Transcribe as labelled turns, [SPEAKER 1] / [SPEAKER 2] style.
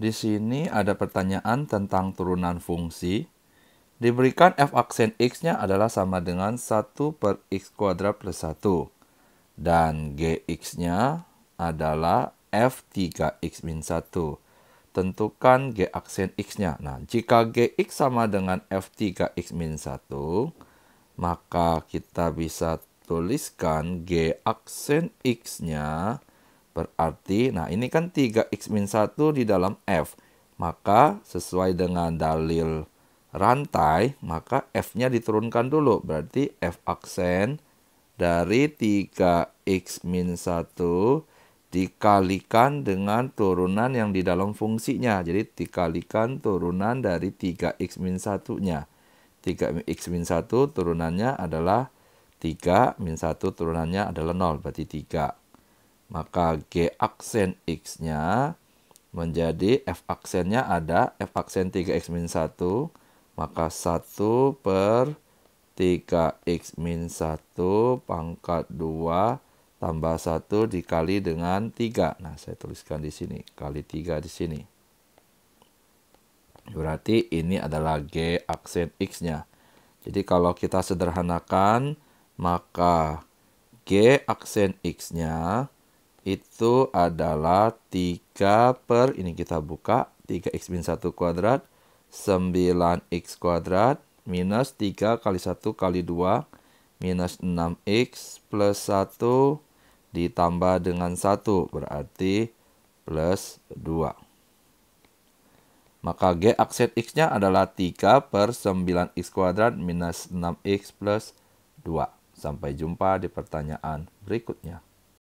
[SPEAKER 1] Di sini ada pertanyaan tentang turunan fungsi. Diberikan f aksen x-nya adalah sama dengan 1 per x kuadrat plus 1. Dan gx-nya adalah f3x min 1. Tentukan g aksen x-nya. Nah, jika gx sama dengan f3x min 1, maka kita bisa tuliskan g aksen x-nya Berarti, nah ini kan 3x 1 di dalam F. Maka sesuai dengan dalil rantai, maka F-nya diturunkan dulu. Berarti F aksen dari 3x 1 dikalikan dengan turunan yang di dalam fungsinya. Jadi dikalikan turunan dari 3x 1-nya. 3x 1 turunannya adalah 3 min 1 turunannya adalah 0, berarti 3. Maka G aksen X-nya menjadi F aksennya ada F aksen 3X min 1. Maka 1 per 3X min 1 pangkat 2 tambah 1 dikali dengan 3. Nah, saya tuliskan di sini. Kali 3 di sini. Berarti ini adalah G aksen X-nya. Jadi kalau kita sederhanakan, maka G aksen X-nya itu adalah 3 per, ini kita buka, 3x min 1 kuadrat, 9x kuadrat, minus 3 kali 1 kali 2, minus 6x plus 1 ditambah dengan 1, berarti plus 2. Maka G aksen X-nya adalah 3 per 9X kuadrat minus 6X plus 2. Sampai jumpa di pertanyaan berikutnya.